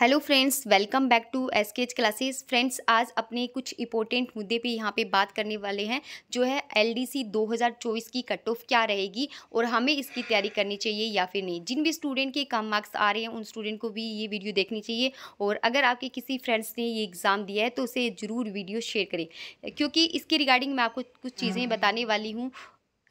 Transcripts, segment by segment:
Hello friends welcome back to S K H classes friends आज अपने कुछ important मुद्दे पे यहाँ पे बात करने वाले हैं जो है एलडीसी 2024 की कट ऑफ क्या रहेगी और हमें इसकी तैयारी करनी चाहिए या फिर नहीं जिन भी स्टूडेंट के कम मार्क्स आ रहे हैं उन स्टूडेंट को भी ये वीडियो देखनी चाहिए और अगर आपके किसी फ्रेंड्स ने ये एग्ज़ाम दिया है तो उसे ज़रूर वीडियो शेयर करें क्योंकि इसके रिगार्डिंग मैं आपको कुछ चीज़ें हम्म। बताने वाली हूँ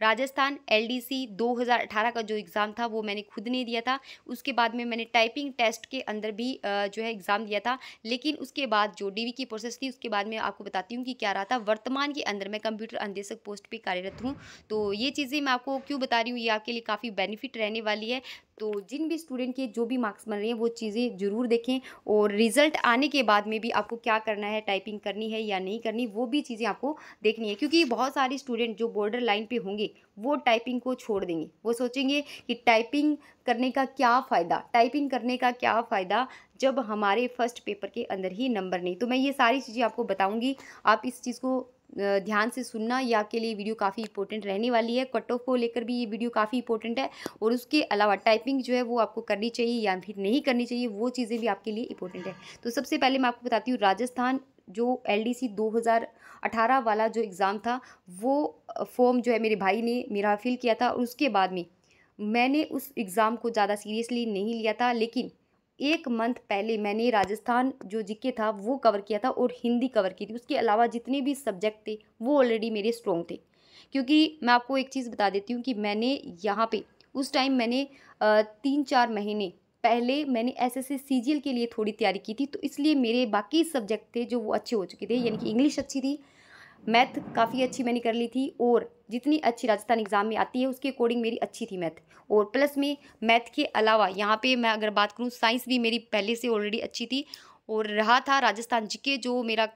राजस्थान एलडीसी 2018 का जो एग्ज़ाम था वो मैंने खुद नहीं दिया था उसके बाद में मैंने टाइपिंग टेस्ट के अंदर भी जो है एग्ज़ाम दिया था लेकिन उसके बाद जो डी की प्रोसेस थी उसके बाद मैं आपको बताती हूँ कि क्या रहा था वर्तमान के अंदर मैं कंप्यूटर अंदेशक पोस्ट पर कार्यरत हूँ तो ये चीज़ें मैं आपको क्यों बता रही हूँ ये आपके लिए काफ़ी बेनिफिट रहने वाली है तो जिन भी स्टूडेंट के जो भी मार्क्स बन रहे हैं वो चीज़ें ज़रूर देखें और रिज़ल्ट आने के बाद में भी आपको क्या करना है टाइपिंग करनी है या नहीं करनी वो भी चीज़ें आपको देखनी है क्योंकि बहुत सारे स्टूडेंट जो बॉर्डर लाइन पर होंगे वो टाइपिंग को छोड़ देंगे वो सोचेंगे कि टाइपिंग करने का क्या फ़ायदा टाइपिंग करने का क्या फ़ायदा जब हमारे फर्स्ट पेपर के अंदर ही नंबर नहीं तो मैं ये सारी चीज़ें आपको बताऊँगी आप इस चीज़ को ध्यान से सुनना ये आपके लिए वीडियो काफ़ी इंपॉर्टेंट रहने वाली है कट ऑफ को लेकर भी ये वीडियो काफ़ी इंपॉर्टेंट है और उसके अलावा टाइपिंग जो है वो आपको करनी चाहिए या फिर नहीं करनी चाहिए वो चीज़ें भी आपके लिए इंपॉर्टेंट है तो सबसे पहले मैं आपको बताती हूँ राजस्थान जो एल 2018 वाला जो एग्ज़ाम था वो फॉर्म जो है मेरे भाई ने मेरा फिल किया था और उसके बाद में मैंने उस एग्ज़ाम को ज़्यादा सीरियसली नहीं लिया था लेकिन एक मंथ पहले मैंने राजस्थान जो जीके था वो कवर किया था और हिंदी कवर की थी उसके अलावा जितने भी सब्जेक्ट थे वो ऑलरेडी मेरे स्ट्रॉन्ग थे क्योंकि मैं आपको एक चीज़ बता देती हूँ कि मैंने यहाँ पे उस टाइम मैंने तीन चार महीने पहले मैंने एस एस के लिए थोड़ी तैयारी की थी तो इसलिए मेरे बाकी सब्जेक्ट थे जो वो अच्छे हो चुके थे यानी कि इंग्लिश अच्छी थी मैथ काफ़ी अच्छी मैंने कर ली थी और जितनी अच्छी राजस्थान एग्ज़ाम में आती है उसकी अकॉर्डिंग मेरी अच्छी थी मैथ और प्लस में मैथ के अलावा यहाँ पे मैं अगर बात करूँ साइंस भी मेरी पहले से ऑलरेडी अच्छी थी और रहा था राजस्थान जीके जो मेरा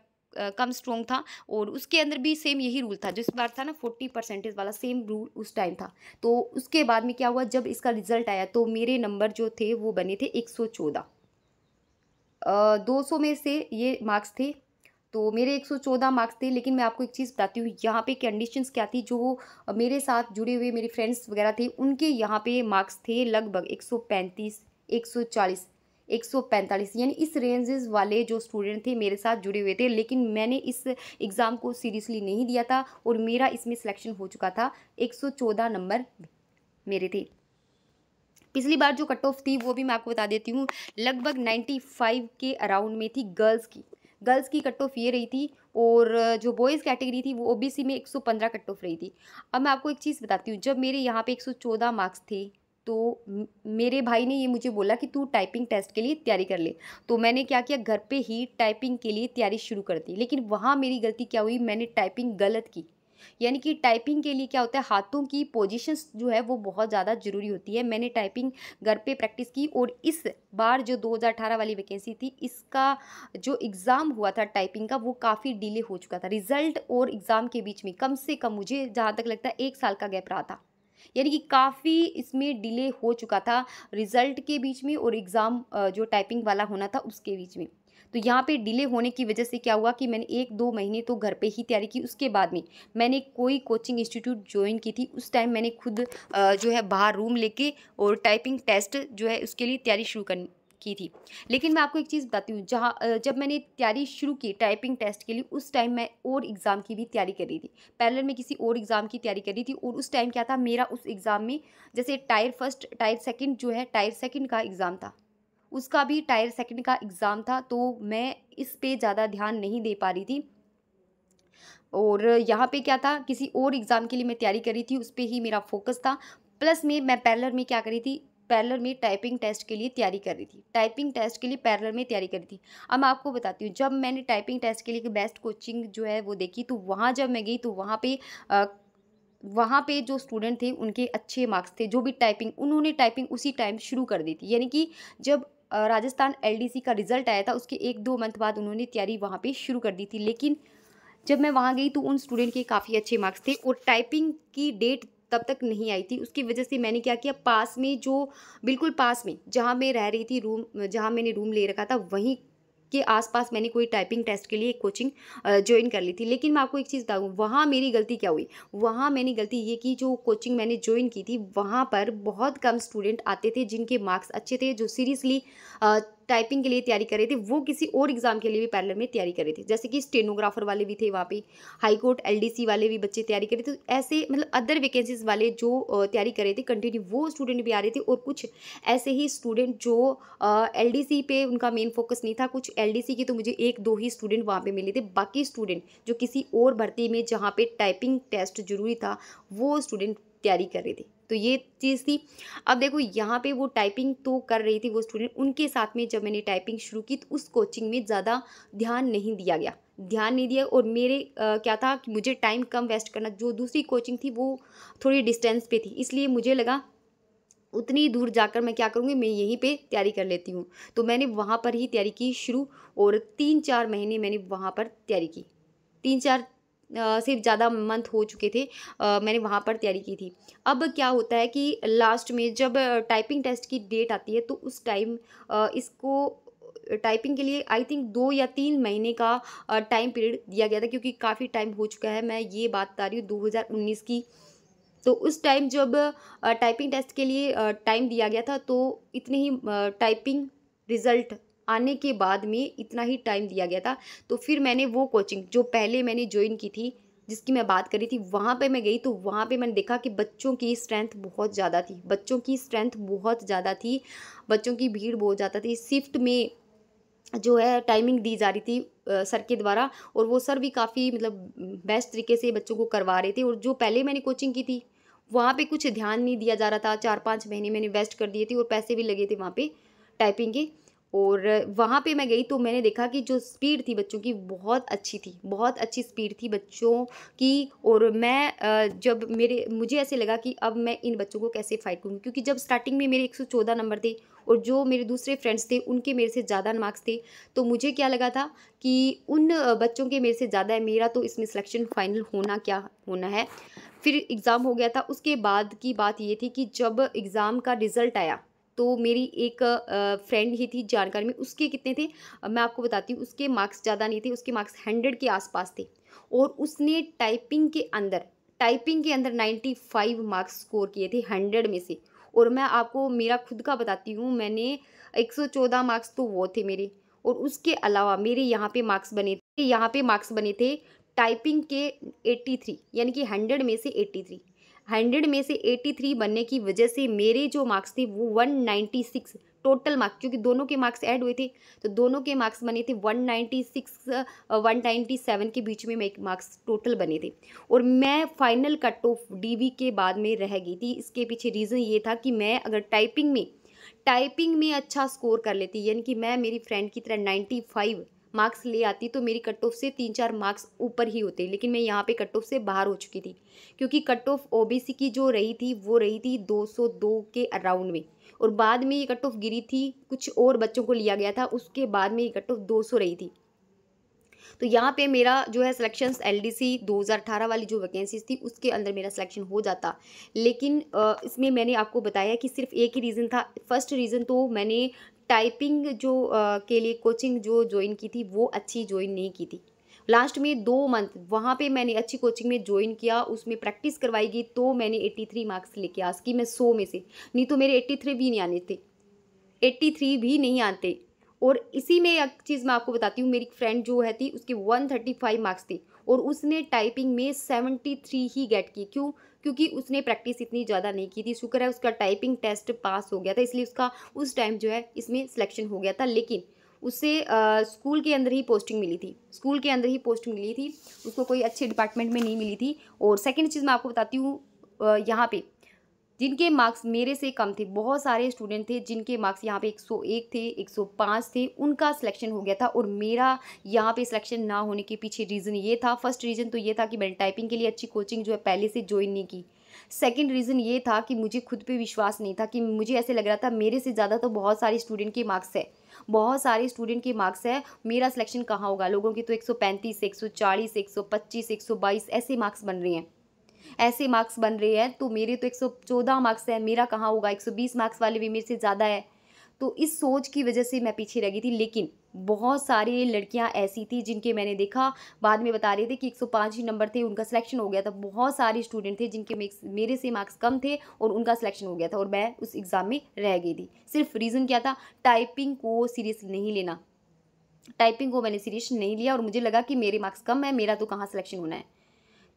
कम स्ट्रॉन्ग था और उसके अंदर भी सेम यही रूल था जिस बार था ना फोर्टी परसेंटेज वाला सेम रूल उस टाइम था तो उसके बाद में क्या हुआ जब इसका रिजल्ट आया तो मेरे नंबर जो थे वो बने थे एक सौ चौदह दो सौ में से ये मार्क्स थे तो मेरे 114 मार्क्स थे लेकिन मैं आपको एक चीज़ बताती हूँ यहाँ पे कंडीशंस क्या थी जो मेरे साथ जुड़े हुए मेरे फ्रेंड्स वगैरह थे उनके यहाँ पे मार्क्स थे लगभग 135 140 145 यानी इस रेंजेस वाले जो स्टूडेंट थे मेरे साथ जुड़े हुए थे लेकिन मैंने इस एग्ज़ाम को सीरियसली नहीं दिया था और मेरा इसमें सिलेक्शन हो चुका था चौदह नंबर मेरे थे पिछली बार जो कट ऑफ थी वो भी मैं आपको बता देती हूँ लगभग फाइव के अराउंड में थी गर्ल्स की गर्ल्स की कट ऑफ ये रही थी और जो बॉयज़ कैटेगरी थी वो ओबीसी में 115 कट ऑफ रही थी अब मैं आपको एक चीज़ बताती हूँ जब मेरे यहाँ पे 114 मार्क्स थे तो मेरे भाई ने ये मुझे बोला कि तू टाइपिंग टेस्ट के लिए तैयारी कर ले तो मैंने क्या किया घर पे ही टाइपिंग के लिए तैयारी शुरू कर दी लेकिन वहाँ मेरी गलती क्या हुई मैंने टाइपिंग गलत की यानी कि टाइपिंग के लिए क्या होता है हाथों की पोजिशंस जो है वो बहुत ज़्यादा ज़रूरी होती है मैंने टाइपिंग घर पे प्रैक्टिस की और इस बार जो 2018 वाली वैकेंसी थी इसका जो एग्ज़ाम हुआ था टाइपिंग का वो काफ़ी डिले हो चुका था रिज़ल्ट और एग्ज़ाम के बीच में कम से कम मुझे जहाँ तक लगता है एक साल का गैप रहा था यानी कि काफ़ी इसमें डिले हो चुका था रिज़ल्ट के बीच में और एग्ज़ाम जो टाइपिंग वाला होना था उसके बीच में तो यहाँ पे डिले होने की वजह से क्या हुआ कि मैंने एक दो महीने तो घर पे ही तैयारी की उसके बाद में मैंने कोई कोचिंग इंस्टीट्यूट ज्वाइन की थी उस टाइम मैंने खुद जो है बाहर रूम लेके और टाइपिंग टेस्ट जो है उसके लिए तैयारी शुरू कर की थी लेकिन मैं आपको एक चीज़ बताती हूँ जहाँ जब मैंने तैयारी शुरू की टाइपिंग टेस्ट के लिए उस टाइम मैं और एग्ज़ाम की भी तैयारी कर रही थी पहले में किसी और एग्ज़ाम की तैयारी कर रही थी और उस टाइम क्या था मेरा उस एग्ज़ाम में जैसे टायर फर्स्ट टायर सेकंड जो है टायर सेकंड का एग्ज़ाम था उसका भी टायर सेकंड का एग्ज़ाम था तो मैं इस पे ज़्यादा ध्यान नहीं दे पा रही थी और यहाँ पे क्या था किसी और एग्ज़ाम के लिए मैं तैयारी कर रही थी उस पर ही मेरा फोकस था प्लस में मैं पैरलर में क्या कर रही थी पैरलर में टाइपिंग टेस्ट के लिए तैयारी कर रही थी टाइपिंग टेस्ट के लिए पैरलर में तैयारी कर रही थी अब मैं आपको बताती हूँ जब मैंने टाइपिंग टेस्ट के लिए बेस्ट कोचिंग जो है वो देखी तो वहाँ जब मैं गई तो वहाँ पे वहाँ पे जो स्टूडेंट थे उनके अच्छे मार्क्स थे जो भी टाइपिंग उन्होंने टाइपिंग उसी टाइम शुरू कर दी थी यानी कि जब राजस्थान एलडीसी का रिज़ल्ट आया था उसके एक दो मंथ बाद उन्होंने तैयारी वहाँ पे शुरू कर दी थी लेकिन जब मैं वहाँ गई तो उन स्टूडेंट के काफ़ी अच्छे मार्क्स थे और टाइपिंग की डेट तब तक नहीं आई थी उसकी वजह से मैंने क्या किया पास में जो बिल्कुल पास में जहाँ मैं रह रही थी रूम जहाँ मैंने रूम ले रखा था वहीं के आसपास मैंने कोई टाइपिंग टेस्ट के लिए एक कोचिंग ज्वाइन कर ली थी लेकिन मैं आपको एक चीज़ बताऊँ वहाँ मेरी गलती क्या हुई वहाँ मैंने गलती ये की जो कोचिंग मैंने ज्वाइन की थी वहाँ पर बहुत कम स्टूडेंट आते थे जिनके मार्क्स अच्छे थे जो सीरियसली टाइपिंग के लिए तैयारी कर रहे थे वो किसी और एग्ज़ाम के लिए भी पैरल में तैयारी कर रहे थे जैसे कि स्टेनोग्राफर वाले भी थे वहाँ पे हाईकोर्ट एलडीसी वाले भी बच्चे तैयारी कर रहे थे तो ऐसे मतलब अदर वैकेंसीज वाले जो तैयारी कर रहे थे कंटिन्यू वो स्टूडेंट भी आ रहे थे और कुछ ऐसे ही स्टूडेंट जो एल डी पे उनका मेन फोकस नहीं था कुछ एल के तो मुझे एक दो ही स्टूडेंट वहाँ पर मिले थे बाकी स्टूडेंट जो किसी और भर्ती में जहाँ पर टाइपिंग टेस्ट ज़रूरी था वो स्टूडेंट तैयारी कर रही थी तो ये चीज़ थी अब देखो यहाँ पे वो टाइपिंग तो कर रही थी वो स्टूडेंट उनके साथ में जब मैंने टाइपिंग शुरू की तो उस कोचिंग में ज़्यादा ध्यान नहीं दिया गया ध्यान नहीं दिया और मेरे आ, क्या था कि मुझे टाइम कम वेस्ट करना जो दूसरी कोचिंग थी वो थोड़ी डिस्टेंस पे थी इसलिए मुझे लगा उतनी दूर जाकर मैं क्या करूँगी मैं यहीं पे तैयारी कर लेती हूँ तो मैंने वहाँ पर ही तैयारी की शुरू और तीन चार महीने मैंने वहाँ पर तैयारी की तीन चार से ज़्यादा मंथ हो चुके थे मैंने वहाँ पर तैयारी की थी अब क्या होता है कि लास्ट में जब टाइपिंग टेस्ट की डेट आती है तो उस टाइम इसको टाइपिंग के लिए आई थिंक दो या तीन महीने का टाइम पीरियड दिया गया था क्योंकि काफ़ी टाइम हो चुका है मैं ये बात बता रही हूँ दो की तो उस टाइम जब टाइपिंग टेस्ट के लिए टाइम दिया गया था तो इतने ही टाइपिंग रिज़ल्ट आने के बाद में इतना ही टाइम दिया गया था तो फिर मैंने वो कोचिंग जो पहले मैंने ज्वाइन की थी जिसकी मैं बात करी थी वहाँ पे मैं गई तो वहाँ पे मैंने देखा कि बच्चों की स्ट्रेंथ बहुत ज़्यादा थी बच्चों की स्ट्रेंथ बहुत ज़्यादा थी बच्चों की भीड़ बहुत ज़्यादा थी शिफ्ट में जो है टाइमिंग दी जा रही थी सर के द्वारा और वो सर भी काफ़ी मतलब बेस्ट तरीके से बच्चों को करवा रहे थे और जो पहले मैंने कोचिंग की थी वहाँ पर कुछ ध्यान नहीं दिया जा रहा था चार पाँच महीने मैंने वेस्ट कर दिए थे और पैसे भी लगे थे वहाँ पर टाइपिंग के और वहाँ पे मैं गई तो मैंने देखा कि जो स्पीड थी बच्चों की बहुत अच्छी थी बहुत अच्छी स्पीड थी बच्चों की और मैं जब मेरे मुझे ऐसे लगा कि अब मैं इन बच्चों को कैसे फ़ाइट करूँगी क्योंकि जब स्टार्टिंग में मेरे 114 नंबर थे और जो मेरे दूसरे फ्रेंड्स थे उनके मेरे से ज़्यादा मार्क्स थे तो मुझे क्या लगा था कि उन बच्चों के मेरे से ज़्यादा है मेरा तो इसमें सिलेक्शन फ़ाइनल होना क्या होना है फिर एग्ज़ाम हो गया था उसके बाद की बात ये थी कि जब एग्ज़ाम का रिज़ल्ट आया तो मेरी एक फ्रेंड ही थी जानकार में उसके कितने थे मैं आपको बताती हूँ उसके मार्क्स ज़्यादा नहीं थे उसके मार्क्स हंड्रेड के आसपास थे और उसने टाइपिंग के अंदर टाइपिंग के अंदर नाइन्टी फाइव मार्क्स स्कोर किए थे हंड्रेड में से और मैं आपको मेरा खुद का बताती हूँ मैंने एक सौ चौदह मार्क्स तो वो थे मेरे और उसके अलावा मेरे यहाँ पे मार्क्स बने थे यहाँ पे मार्क्स बने थे टाइपिंग के एट्टी थ्री यानी कि हंड्रेड में से एट्टी थ्री हंड्रेड में से एट्टी थ्री बनने की वजह से मेरे जो मार्क्स थे वो one ninety six total marks क्योंकि दोनों के मार्क्स ऐड हुए थे तो दोनों के मार्क्स बने थे one one ninety six ninety seven के बीच में मेरे मार्क्स टोटल बने थे और मैं फाइनल कट ऑफ डीवी के बाद में रह गई थी इसके पीछे रीज़न ये था कि मैं अगर टाइपिंग में टाइपिंग में अच्छा स्कोर कर लेती यानी कि मैं मेरी फ्रेंड की तरह फाइव मार्क्स ले आती तो मेरी कट ऑफ से तीन चार मार्क्स ऊपर ही होते लेकिन मैं यहाँ पे कट ऑफ से बाहर हो चुकी थी क्योंकि कट ऑफ ओ की जो रही थी वो रही थी 202 के अराउंड में और बाद में ये कट ऑफ गिरी थी कुछ और बच्चों को लिया गया था उसके बाद में ये कट ऑफ दो रही थी तो यहाँ पे मेरा जो है सिलेक्शन एल डी सी दो हज़ार अठारह वाली जो वैकेंसीज थी उसके अंदर मेरा सिलेक्शन हो जाता लेकिन इसमें मैंने आपको बताया कि सिर्फ एक ही रीज़न था फर्स्ट रीज़न तो मैंने टाइपिंग जो के लिए कोचिंग जो ज्वाइन की थी वो अच्छी ज्वाइन नहीं की थी लास्ट में दो मंथ वहाँ पे मैंने अच्छी कोचिंग में ज्वाइन किया उसमें प्रैक्टिस करवाई गई तो मैंने 83 मार्क्स लेके आस की मैं सौ में से नहीं तो मेरे 83 भी नहीं आने थे 83 भी नहीं आते और इसी में एक चीज़ मैं आपको बताती हूँ मेरी फ्रेंड जो है थी उसके 135 मार्क्स थे और उसने टाइपिंग में 73 ही गेट की क्यों क्योंकि उसने प्रैक्टिस इतनी ज़्यादा नहीं की थी शुक्र है उसका टाइपिंग टेस्ट पास हो गया था इसलिए उसका उस टाइम जो है इसमें सिलेक्शन हो गया था लेकिन उससे आ, स्कूल के अंदर ही पोस्टिंग मिली थी स्कूल के अंदर ही पोस्टिंग मिली थी उसको कोई अच्छे डिपार्टमेंट में नहीं मिली थी और सेकेंड चीज़ मैं आपको बताती हूँ यहाँ पर जिनके मार्क्स मेरे से कम थे बहुत सारे स्टूडेंट थे जिनके मार्क्स यहाँ पे 101 थे 105 थे उनका सिलेक्शन हो गया था और मेरा यहाँ पे सिलेक्शन ना होने के पीछे रीज़न ये था फर्स्ट रीज़न तो ये था कि मैंने टाइपिंग के लिए अच्छी कोचिंग जो है पहले से ज्वाइन नहीं की सेकेंड रीज़न ये था कि मुझे खुद पे विश्वास नहीं था कि मुझे ऐसे लग रहा था मेरे से ज़्यादा तो बहुत सारे स्टूडेंट के मार्क्स है बहुत सारे स्टूडेंट के मार्क्स है मेरा सिलेक्शन कहाँ होगा लोगों के तो 135, 140, 125, 122 ऐसे मार्क्स बन रहे हैं ऐसे मार्क्स बन रहे हैं तो मेरे तो 114 मार्क्स है मेरा कहाँ होगा 120 मार्क्स वाले भी मेरे से ज़्यादा है तो इस सोच की वजह से मैं पीछे रह गई थी लेकिन बहुत सारी लड़कियां ऐसी थी जिनके मैंने देखा बाद में बता रहे थे कि 105 ही नंबर थे उनका सिलेक्शन हो गया था बहुत सारे स्टूडेंट थे जिनके मेरे से मार्क्स कम थे और उनका सिलेक्शन हो गया था और मैं उस एग्ज़ाम में रह गई थी सिर्फ रीज़न क्या था टाइपिंग को सीरियस नहीं लेना टाइपिंग को मैंने सीरियस नहीं लिया और मुझे लगा कि मेरे मार्क्स कम है मेरा तो कहाँ सिलेक्शन होना है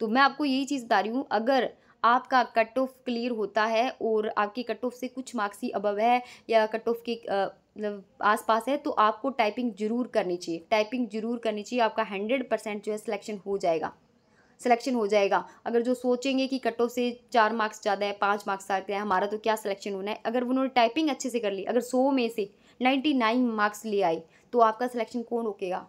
तो मैं आपको यही चीज़ बता रही हूँ अगर आपका कट ऑफ क्लियर होता है और आपकी कट ऑफ से कुछ मार्क्स ही अबव है या कट ऑफ के मतलब आस पास है तो आपको टाइपिंग जरूर करनी चाहिए टाइपिंग जरूर करनी चाहिए आपका हंड्रेड परसेंट जो है सिलेक्शन हो जाएगा सिलेक्शन हो जाएगा अगर जो सोचेंगे कि कट ऑफ से चार मार्क्स ज़्यादा है पाँच मार्क्स आते हैं हमारा तो क्या सिलेक्शन होना है अगर उन्होंने टाइपिंग अच्छे से कर ली अगर सौ में से नाइन्टी नाइन मार्क्स ले आए तो आपका सिलेक्शन कौन रोकेगा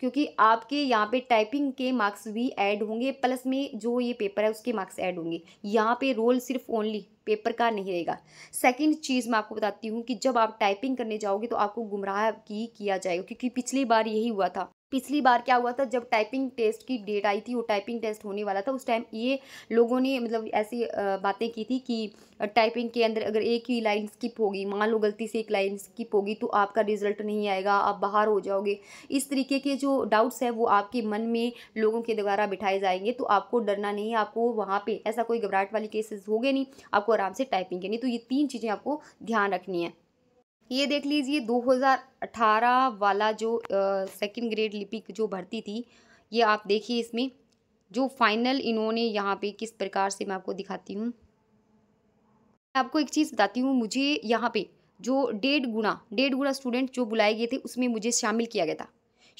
क्योंकि आपके यहाँ पे टाइपिंग के मार्क्स भी ऐड होंगे प्लस में जो ये पेपर है उसके मार्क्स ऐड होंगे यहाँ पे रोल सिर्फ ओनली पेपर का नहीं रहेगा सेकंड चीज़ मैं आपको बताती हूँ कि जब आप टाइपिंग करने जाओगे तो आपको गुमराह की किया जाएगा क्योंकि पिछली बार यही हुआ था पिछली बार क्या हुआ था जब टाइपिंग टेस्ट की डेट आई थी वो टाइपिंग टेस्ट होने वाला था उस टाइम ये लोगों ने मतलब ऐसी बातें की थी कि टाइपिंग के अंदर अगर एक ही लाइन स्किप होगी मान लो गलती से एक लाइन स्किप होगी तो आपका रिजल्ट नहीं आएगा आप बाहर हो जाओगे इस तरीके के जो डाउट्स है वो आपके मन में लोगों के द्वारा बिठाए जाएंगे तो आपको डरना नहीं है आपको वहाँ पर ऐसा कोई घबराहट वाली केसेस हो गए नहीं आपको आराम से टाइपिंग के नहीं तो ये तीन चीज़ें आपको ध्यान रखनी है ये देख लीजिए 2018 वाला जो सेकंड ग्रेड लिपिक जो भर्ती थी ये आप देखिए इसमें जो फाइनल इन्होंने यहाँ पे किस प्रकार से मैं आपको दिखाती हूँ आपको एक चीज़ बताती हूँ मुझे यहाँ पे जो डेढ़ गुना डेढ़ गुना स्टूडेंट जो बुलाए गए थे उसमें मुझे शामिल किया गया था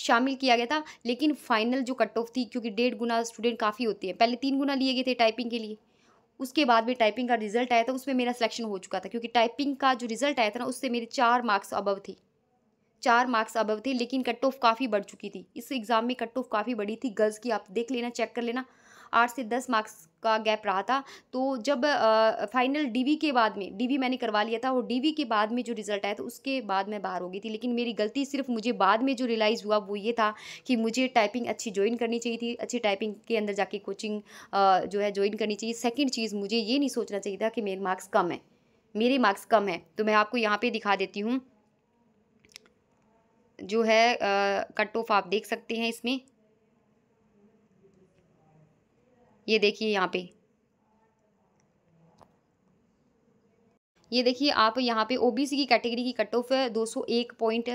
शामिल किया गया था लेकिन फाइनल जो कट ऑफ थी क्योंकि डेढ़ गुना स्टूडेंट काफ़ी होते हैं पहले तीन गुना लिए गए थे टाइपिंग के लिए उसके बाद भी टाइपिंग का रिजल्ट आया था उसमें मेरा सिलेक्शन हो चुका था क्योंकि टाइपिंग का जो रिजल्ट आया था ना उससे मेरे चार मार्क्स अबव थी चार मार्क्स अबव थे लेकिन कट ऑफ काफ़ी बढ़ चुकी थी इस एग्ज़ाम में कट ऑफ काफ़ी बढ़ी थी गर्ल्स की आप देख लेना चेक कर लेना आठ से दस मार्क्स का गैप रहा था तो जब आ, फाइनल डीवी के बाद में डीवी मैंने करवा लिया था और डीवी के बाद में जो रिज़ल्ट आया था उसके बाद मैं बाहर हो गई थी लेकिन मेरी गलती सिर्फ मुझे बाद में जो रियलाइज़ हुआ वो ये था कि मुझे टाइपिंग अच्छी ज्वाइन करनी चाहिए थी अच्छी टाइपिंग के अंदर जाके कोचिंग आ, जो है ज्वाइन करनी चाहिए सेकेंड चीज़ मुझे ये नहीं सोचना चाहिए था कि मेरे मार्क्स कम है मेरे मार्क्स कम है तो मैं आपको यहाँ पर दिखा देती हूँ जो है कट ऑफ आप देख सकते हैं इसमें ये देखिए यहाँ पे ये देखिए आप यहाँ पे ओबीसी की कैटेगरी की कट ऑफ है दो सौ एक पॉइंट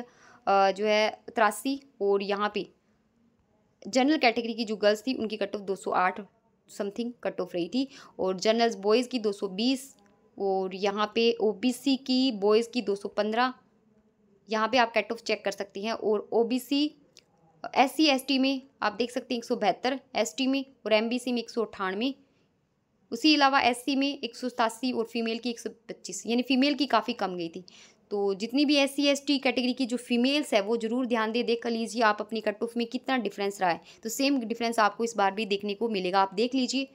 जो है तिरासी और यहाँ पे जनरल कैटेगरी की जो गर्ल्स थी उनकी कट ऑफ दो सौ आठ समथिंग कट ऑफ रही थी और जनरल बॉयज़ की दो सौ बीस और यहाँ पे ओबीसी की बॉयज़ की दो सौ पंद्रह यहाँ पे आप कट ऑफ चेक कर सकती हैं और ओबीसी एस सी एस में आप देख सकते हैं एक सौ बहत्तर एस में और एम में एक सौ अट्ठानवे उसी अलावा एस में एक सौ सतासी और फीमेल की एक सौ पच्चीस यानी फीमेल की काफ़ी कम गई थी तो जितनी भी एस सी कैटेगरी की जो फीमेल्स है वो जरूर ध्यान दे देख लीजिए आप अपनी कट ऑफ में कितना डिफरेंस रहा है तो सेम डिफरेंस आपको इस बार भी देखने को मिलेगा आप देख लीजिए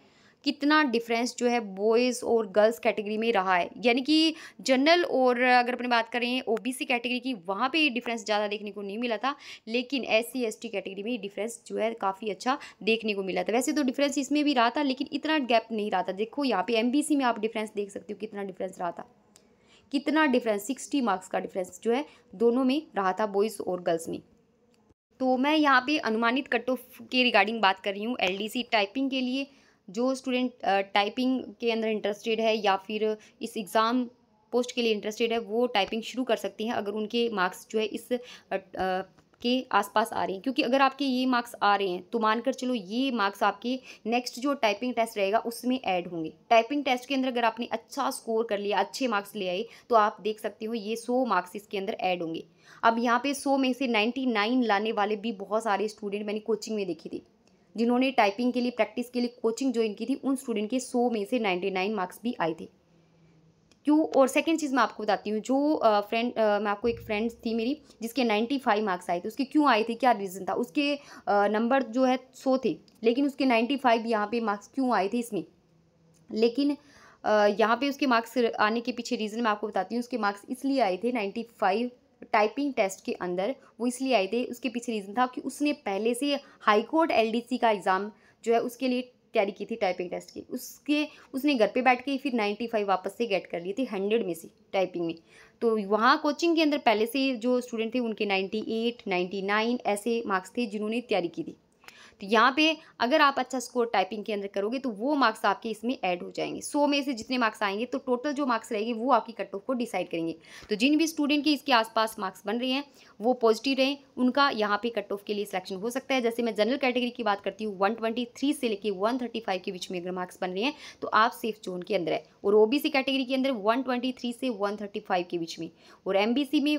कितना डिफरेंस जो है बॉयज़ और गर्ल्स कैटेगरी में रहा है यानी कि जनरल और अगर अपने बात करें ओ कैटेगरी की वहाँ पर डिफरेंस ज़्यादा देखने को नहीं मिला था लेकिन एस सी कैटेगरी में डिफरेंस जो है काफ़ी अच्छा देखने को मिला था वैसे तो डिफरेंस इसमें भी रहा था लेकिन इतना गैप नहीं रहा था देखो यहाँ पे एम में आप डिफरेंस देख सकते हो कितना डिफरेंस रहा था कितना डिफरेंस सिक्सटी मार्क्स का डिफरेंस जो है दोनों में रहा था बॉयज़ और गर्ल्स में तो मैं यहाँ पे अनुमानित कट ऑफ के रिगार्डिंग बात कर रही हूँ एलडीसी टाइपिंग के लिए जो स्टूडेंट टाइपिंग के अंदर इंटरेस्टेड है या फिर इस एग्ज़ाम पोस्ट के लिए इंटरेस्टेड है वो टाइपिंग शुरू कर सकती हैं अगर उनके मार्क्स जो है इस के आसपास आ रहे हैं क्योंकि अगर आपके ये मार्क्स आ रहे हैं तो मानकर चलो ये मार्क्स आपके नेक्स्ट जो टाइपिंग टेस्ट रहेगा उसमें ऐड होंगे टाइपिंग टेस्ट के अंदर अगर आपने अच्छा स्कोर कर लिया अच्छे मार्क्स ले आए तो आप देख सकते हो ये सौ मार्क्स इसके अंदर ऐड होंगे अब यहाँ पे सौ में से नाइन्टी नाइन लाने वाले भी बहुत सारे स्टूडेंट मैंने कोचिंग में देखे थे जिन्होंने टाइपिंग के लिए प्रैक्टिस के लिए कोचिंग ज्वाइन की थी उन स्टूडेंट के सौ में से नाइन्टी नाइन मार्क्स भी आए थे क्यों और सेकेंड चीज़ मैं आपको बताती हूँ जो फ्रेंड मैं आपको एक फ्रेंड थी मेरी जिसके नाइन्टी फाइव मार्क्स आए थे उसके क्यों आए थे क्या रीज़न था उसके नंबर जो है सौ थे लेकिन उसके नाइन्टी फाइव यहाँ पे मार्क्स क्यों आए थे इसमें लेकिन यहाँ पे उसके मार्क्स आने के पीछे रीज़न मैं आपको बताती हूँ उसके मार्क्स इसलिए आए थे नाइन्टी फाइव टाइपिंग टेस्ट के अंदर वो इसलिए आए थे उसके पीछे रीज़न था कि उसने पहले से हाई कोर्ट एलडीसी का एग्ज़ाम जो है उसके लिए तैयारी की थी टाइपिंग टेस्ट की उसके उसने घर पे बैठ के फिर नाइन्टी फाइव वापस से गेट कर लिए थे हंड्रेड में से टाइपिंग में तो वहाँ कोचिंग के अंदर पहले से जो स्टूडेंट थे उनके नाइन्टी नाइन ऐसे मार्क्स थे जिन्होंने तैयारी की थी तो यहाँ पे अगर आप अच्छा स्कोर टाइपिंग के अंदर करोगे तो वो मार्क्स आपके इसमें ऐड हो जाएंगे सौ में से जितने मार्क्स आएंगे तो टोटल जो मार्क्स रहेंगे वो आपकी कट ऑफ को डिसाइड करेंगे तो जिन भी स्टूडेंट के इसके आसपास मार्क्स बन रहे हैं वो पॉजिटिव रहें उनका यहाँ पे कट ऑफ के लिए सिलेक्शन हो सकता है जैसे मैं जनरल कैटेगरी की बात करती हूँ वन ट्वेंटी थ्री से लेकर वन थर्टी फाइव के बीच में अगर मार्क्स बन रहे हैं तो आप सेफ जोन के अंदर है और ओ बी सी कैटेगरी के अंदर वन ट्वेंटी थ्री से वन थर्टी फाइव के बीच में और एम बी सी में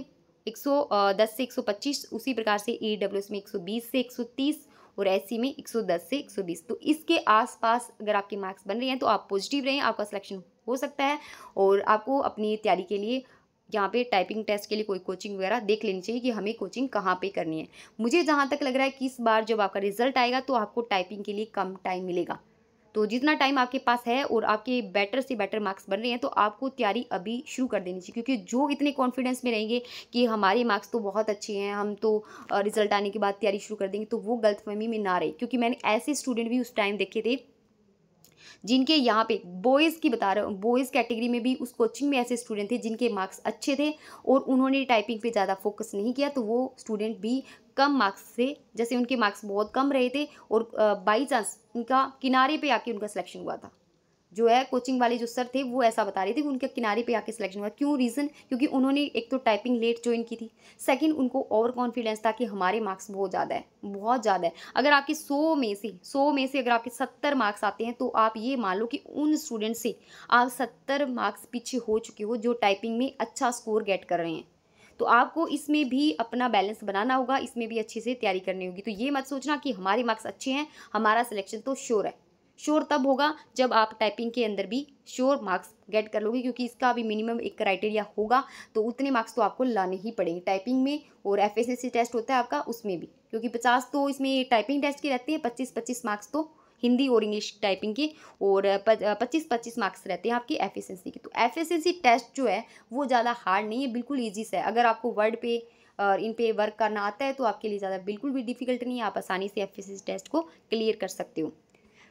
एक सौ दस से एक सौ पच्चीस उसी प्रकार से ई डब्ल्यू एस में एक सौ बीस से एक सौ तीस और ऐसी में 110 से 120 तो इसके आसपास अगर आपके मार्क्स बन रहे हैं तो आप पॉजिटिव रहें आपका सिलेक्शन हो सकता है और आपको अपनी तैयारी के लिए यहाँ पे टाइपिंग टेस्ट के लिए कोई कोचिंग वगैरह देख लेनी चाहिए कि हमें कोचिंग कहाँ पे करनी है मुझे जहाँ तक लग रहा है कि इस बार जब आपका रिजल्ट आएगा तो आपको टाइपिंग के लिए कम टाइम मिलेगा तो जितना टाइम आपके पास है और आपके बेटर से बेटर मार्क्स बन रहे हैं तो आपको तैयारी अभी शुरू कर देनी चाहिए क्योंकि जो इतने कॉन्फिडेंस में रहेंगे कि हमारे मार्क्स तो बहुत अच्छे हैं हम तो रिजल्ट आने के बाद तैयारी शुरू कर देंगे तो वो गलतफहमी में ना रहे क्योंकि मैंने ऐसे स्टूडेंट भी उस टाइम देखे थे जिनके यहाँ पे बॉयज़ की बता रहा हूँ बॉयज़ कैटेगरी में भी उस कोचिंग में ऐसे स्टूडेंट थे जिनके मार्क्स अच्छे थे और उन्होंने टाइपिंग पे ज़्यादा फोकस नहीं किया तो वो स्टूडेंट भी कम मार्क्स से जैसे उनके मार्क्स बहुत कम रहे थे और बाई चांस उनका किनारे पर आके उनका सिलेक्शन हुआ था जो है कोचिंग वाले जो सर थे वो ऐसा बता रहे थे कि उनके किनारे पे आके सिलेक्शन हुआ क्यों रीज़न क्योंकि उन्होंने एक तो टाइपिंग लेट ज्वाइन की थी सेकंड उनको ओवर कॉन्फिडेंस था कि हमारे मार्क्स बहुत ज़्यादा है बहुत ज़्यादा है अगर आपके सौ में से सौ में से अगर आपके सत्तर मार्क्स आते हैं तो आप ये मान लो कि उन स्टूडेंट से आप सत्तर मार्क्स पीछे हो चुके हो जो टाइपिंग में अच्छा स्कोर गेट कर रहे हैं तो आपको इसमें भी अपना बैलेंस बनाना होगा इसमें भी अच्छे से तैयारी करनी होगी तो ये मत सोचना कि हमारे मार्क्स अच्छे हैं हमारा सिलेक्शन तो श्योर है श्योर तब होगा जब आप टाइपिंग के अंदर भी श्योर मार्क्स गेट कर लोगे क्योंकि इसका भी मिनिमम एक क्राइटेरिया होगा तो उतने मार्क्स तो आपको लाने ही पड़ेंगे टाइपिंग में और एफ टेस्ट होता है आपका उसमें भी क्योंकि पचास तो इसमें टाइपिंग टेस्ट के रहते हैं पच्चीस पच्चीस मार्क्स तो हिंदी और इंग्लिश टाइपिंग के और पच्चीस पच्चीस मार्क्स रहते हैं आपकी एफिशिएंसी के तो एफिशिएंसी टेस्ट जो है वो ज़्यादा हार्ड नहीं है बिल्कुल ईजी से है अगर आपको वर्ड पे और इन पे वर्क करना आता है तो आपके लिए ज़्यादा बिल्कुल भी डिफिकल्ट नहीं है आप आसानी से एफिशिएंसी टेस्ट को क्लियर कर सकते हो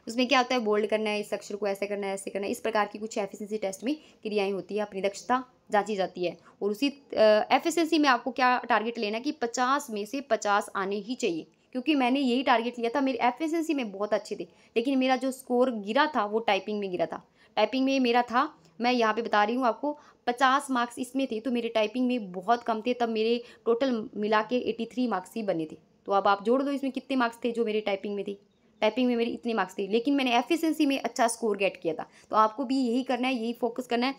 उसमें क्या होता है बोल्ड करना है इस अक्षर को ऐसे करना है ऐसे करना है इस प्रकार की कुछ एफिशिएंसी टेस्ट में क्रियाएं होती है अपनी दक्षता जांची जाती है और उसी एफिशिएंसी में आपको क्या टारगेट लेना है कि पचास में से पचास आने ही चाहिए क्योंकि मैंने यही टारगेट लिया था मेरी एफिशिएंसी में बहुत अच्छे थे लेकिन मेरा जो स्कोर गिरा था वो टाइपिंग में गिरा था टाइपिंग में मेरा था मैं यहाँ पे बता रही हूँ आपको पचास मार्क्स इसमें थे तो मेरे टाइपिंग में बहुत कम थे तब मेरे टोटल मिला के एटी थ्री मार्क्स ही बने थे तो अब आप जोड़ दो इसमें कितने मार्क्स थे जो मेरे टाइपिंग में थे टाइपिंग में मेरी इतनी मार्क्स थी लेकिन मैंने एफिशिएंसी में अच्छा स्कोर गेट किया था तो आपको भी यही करना है यही फोकस करना है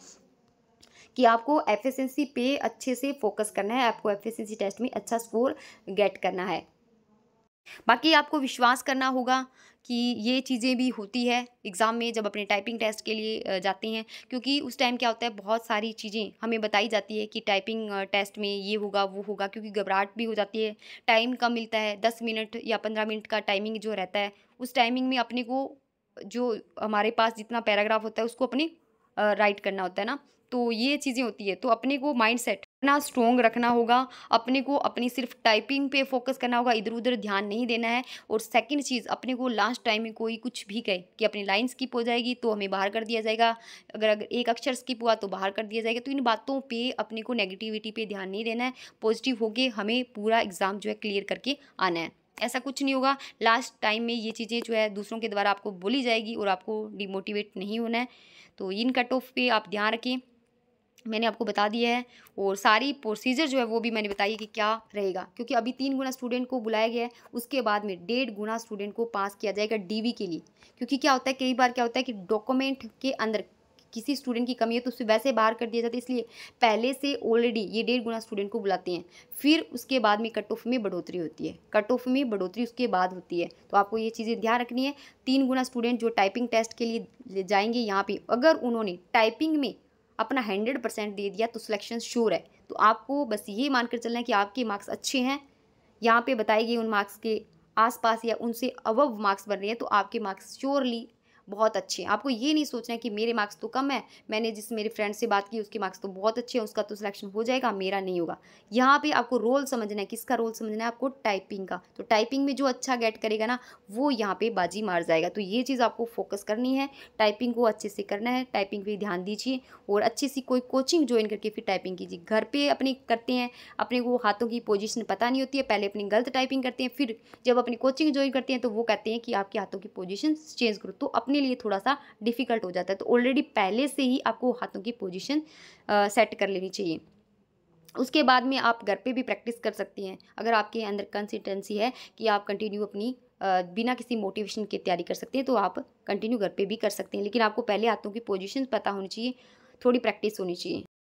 कि आपको एफिशिएंसी पे अच्छे से फोकस करना है आपको एफिशिएंसी टेस्ट में अच्छा स्कोर गेट करना है बाकी आपको विश्वास करना होगा कि ये चीज़ें भी होती है एग्ज़ाम में जब अपने टाइपिंग टेस्ट के लिए जाते हैं क्योंकि उस टाइम क्या होता है बहुत सारी चीज़ें हमें बताई जाती है कि टाइपिंग टेस्ट में ये होगा वो होगा क्योंकि घबराहट भी हो जाती है टाइम कम मिलता है दस मिनट या पंद्रह मिनट का टाइमिंग जो रहता है उस टाइमिंग में अपने को जो हमारे पास जितना पैराग्राफ होता है उसको अपने राइट करना होता है ना तो ये चीज़ें होती है तो अपने को माइंड सेट अपना स्ट्रोंग रखना होगा अपने को अपनी सिर्फ टाइपिंग पे फोकस करना होगा इधर उधर ध्यान नहीं देना है और सेकंड चीज़ अपने को लास्ट टाइम में कोई कुछ भी कहे कि अपनी लाइन स्किप हो जाएगी तो हमें बाहर कर दिया जाएगा अगर अगर एक अक्षर स्किप हुआ तो बाहर कर दिया जाएगा तो इन बातों पर अपने को नेगेटिविटी पर ध्यान नहीं देना है पॉजिटिव होके हमें पूरा एग्ज़ाम जो है क्लियर करके आना है ऐसा कुछ नहीं होगा लास्ट टाइम में ये चीज़ें जो है दूसरों के द्वारा आपको बोली जाएगी और आपको डिमोटिवेट नहीं होना है तो इन कट ऑफ पे आप ध्यान रखें मैंने आपको बता दिया है और सारी प्रोसीजर जो है वो भी मैंने बताई कि क्या रहेगा क्योंकि अभी तीन गुना स्टूडेंट को बुलाया गया है उसके बाद में डेढ़ गुना स्टूडेंट को पास किया जाएगा डीवी के लिए क्योंकि क्या होता है कई बार क्या होता है कि डॉक्यूमेंट के अंदर किसी स्टूडेंट की कमी है तो उसे वैसे बाहर कर दिया जाता है इसलिए पहले से ऑलरेडी ये डेढ़ गुना स्टूडेंट को बुलाते हैं फिर उसके बाद में कट ऑफ में बढ़ोतरी होती है कट ऑफ में बढ़ोतरी उसके बाद होती है तो आपको ये चीज़ें ध्यान रखनी है तीन गुना स्टूडेंट जो टाइपिंग टेस्ट के लिए जाएंगे यहाँ पर अगर उन्होंने टाइपिंग में अपना हंड्रेड परसेंट दे दिया तो सिलेक्शन श्योर है तो आपको बस ये मानकर चलना है कि आपके मार्क्स अच्छे हैं यहाँ पे बताई गए उन मार्क्स के आसपास या उनसे अवव मार्क्स बन रहे हैं तो आपके मार्क्स श्योरली बहुत अच्छे हैं आपको ये नहीं सोचना है कि मेरे मार्क्स तो कम है मैंने जिस मेरे फ्रेंड से बात की उसके मार्क्स तो बहुत अच्छे हैं उसका तो सिलेक्शन हो जाएगा मेरा नहीं होगा यहाँ पर आपको रोल समझना है किसका रोल समझना है आपको टाइपिंग का तो टाइपिंग में जो अच्छा गेट करेगा ना वो यहाँ पर बाजी मार जाएगा तो ये चीज़ आपको फोकस करनी है टाइपिंग को अच्छे से करना है टाइपिंग पर ध्यान दीजिए और अच्छी सी कोई कोचिंग ज्वाइन करके फिर टाइपिंग कीजिए घर पर अपने करते हैं अपने को हाथों की पोजिशन पता नहीं होती है पहले अपनी गलत टाइपिंग करते हैं फिर जब अपनी कोचिंग ज्वाइन करते हैं तो वो कहते हैं कि आपके हाथों की पोजिशन चेंज करो तो अपने अपने लिए थोड़ा सा डिफ़िकल्ट हो जाता है तो ऑलरेडी पहले से ही आपको हाथों की पोजिशन सेट कर लेनी चाहिए उसके बाद में आप घर पे भी प्रैक्टिस कर सकती हैं अगर आपके अंदर कंसिस्टेंसी है कि आप कंटिन्यू अपनी बिना किसी मोटिवेशन के तैयारी कर सकते हैं तो आप कंटिन्यू घर पे भी कर सकते हैं लेकिन आपको पहले हाथों की पोजीशन पता होनी चाहिए थोड़ी प्रैक्टिस होनी चाहिए